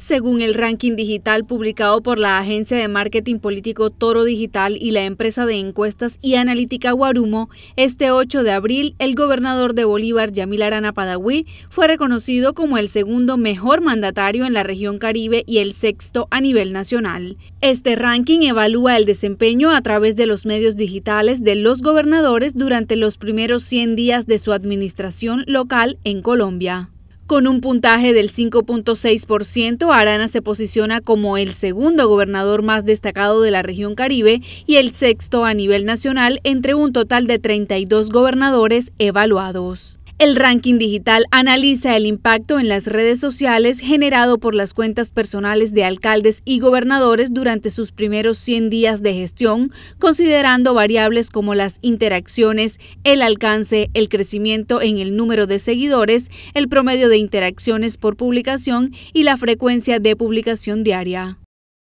Según el ranking digital publicado por la agencia de marketing político Toro Digital y la empresa de encuestas y analítica Guarumo, este 8 de abril el gobernador de Bolívar, Yamil Arana Padagüí, fue reconocido como el segundo mejor mandatario en la región Caribe y el sexto a nivel nacional. Este ranking evalúa el desempeño a través de los medios digitales de los gobernadores durante los primeros 100 días de su administración local en Colombia. Con un puntaje del 5.6%, Arana se posiciona como el segundo gobernador más destacado de la región Caribe y el sexto a nivel nacional entre un total de 32 gobernadores evaluados. El ranking digital analiza el impacto en las redes sociales generado por las cuentas personales de alcaldes y gobernadores durante sus primeros 100 días de gestión, considerando variables como las interacciones, el alcance, el crecimiento en el número de seguidores, el promedio de interacciones por publicación y la frecuencia de publicación diaria.